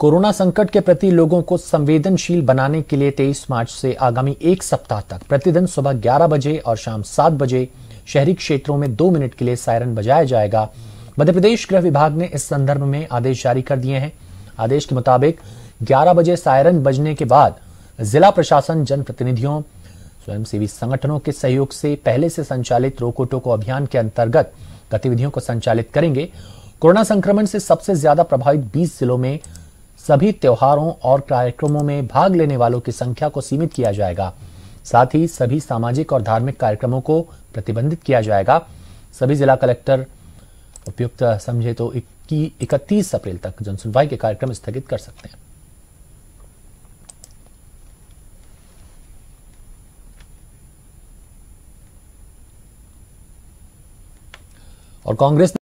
corona संकट के प्रति लोगों को संवेदनशील बनाने के लिए 23 मार्च से आगामी एक सप्ताह तक प्रतिदिन सुबह 11 बजे और शाम 7 बजे शहरी क्षेत्रों में दो मिनट के लिए सायरन बजाया जाएगा मध्य प्रदेश गृह विभाग ने इस संदर्भ में आदेश जारी कर दिए हैं आदेश के मुताबिक 11 बजे सायरन बजने के बाद जिला प्रशासन जनप्रतिनिधियों स्वयंसेवी संगठनों के सहयोग से पहले से संचालित रोको टोको अभियान के अंतर्गत गतिविधियों को संचालित करेंगे कोरोना संक्रमण से सबसे ज्यादा प्रभावित 20 जिलों में सभी त्योहारों और कार्यक्रमों में भाग लेने वालों की संख्या को सीमित किया जाएगा साथ ही सभी सामाजिक और धार्मिक कार्यक्रमों को प्रतिबंधित किया जाएगा सभी जिला कलेक्टर उपयुक्त समझे तो इकतीस अप्रैल तक जनसुनवाई के कार्यक्रम स्थगित कर सकते हैं और कांग्रेस